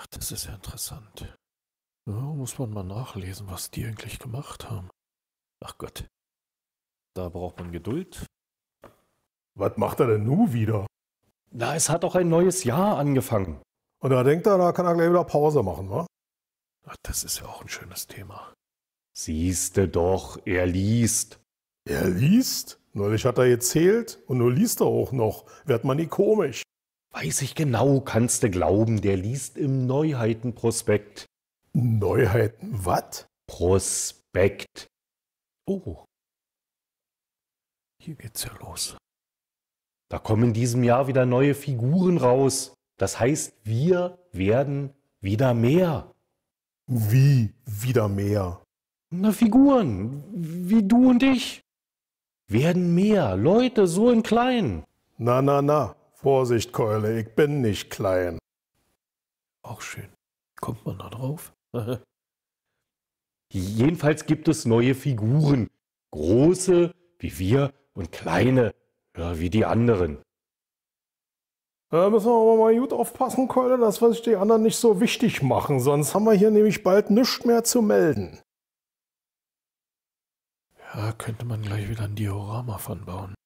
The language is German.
Ach, das ist ja interessant. Ja, muss man mal nachlesen, was die eigentlich gemacht haben. Ach Gott. Da braucht man Geduld. Was macht er denn nun wieder? Na, es hat auch ein neues Jahr angefangen. Und da denkt er, da kann er gleich wieder Pause machen, wa? Ach, das ist ja auch ein schönes Thema. Siehste doch, er liest. Er liest? Neulich hat er gezählt und nur liest er auch noch. Wird man nie komisch. Weiß ich genau, kannst du glauben, der liest im Neuheitenprospekt. Neuheiten, was? Prospekt. Oh. Hier geht's ja los. Da kommen in diesem Jahr wieder neue Figuren raus. Das heißt, wir werden wieder mehr. Wie wieder mehr? Na, Figuren, wie du und ich. Werden mehr, Leute, so in klein. Na, na, na, Vorsicht, Keule, ich bin nicht klein. Auch schön. Kommt man da drauf? Jedenfalls gibt es neue Figuren. Große wie wir und kleine ja, wie die anderen. Da müssen wir aber mal gut aufpassen, Keule, dass wir sich die anderen nicht so wichtig machen, sonst haben wir hier nämlich bald nichts mehr zu melden. Ja, könnte man gleich wieder ein Diorama von bauen.